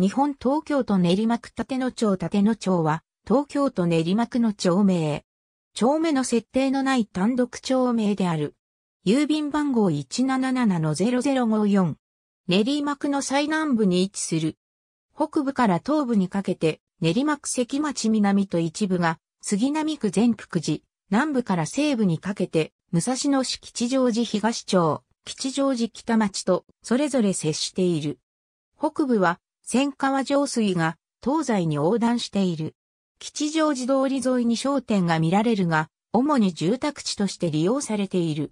日本東京都練馬区立野町立野町は、東京都練馬区の町名。町名の設定のない単独町名である。郵便番号177-0054。練馬区の最南部に位置する。北部から東部にかけて、練馬区関町南と一部が、杉並区全福寺、南部から西部にかけて、武蔵野市吉祥寺東町、吉祥寺北町と、それぞれ接している。北部は、千川上水が東西に横断している。吉祥寺通り沿いに商店が見られるが、主に住宅地として利用されている。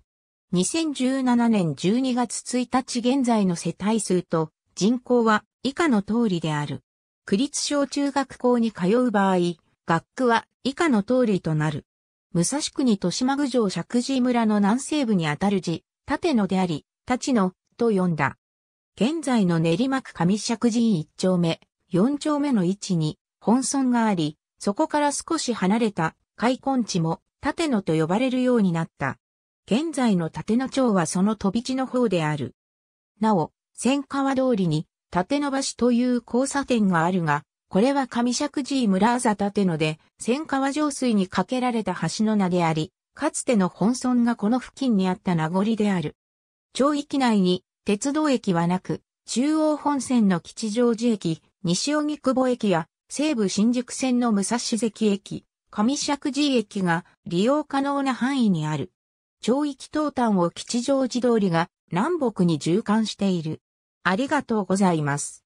2017年12月1日現在の世帯数と人口は以下の通りである。区立小中学校に通う場合、学区は以下の通りとなる。武蔵国豊島郡城石神村の南西部にあたる寺、立野であり、立野と呼んだ。現在の練馬区上石神一丁目、四丁目の位置に本村があり、そこから少し離れた開墾地も縦野と呼ばれるようになった。現在の縦野町はその飛び地の方である。なお、千川通りに立野橋という交差点があるが、これは上石神村あざ立野で千川上水に架けられた橋の名であり、かつての本村がこの付近にあった名残である。町域内に鉄道駅はなく、中央本線の吉祥寺駅、西荻窪駅や西武新宿線の武蔵関駅、上石寺駅が利用可能な範囲にある。町域東端を吉祥寺通りが南北に縦貫している。ありがとうございます。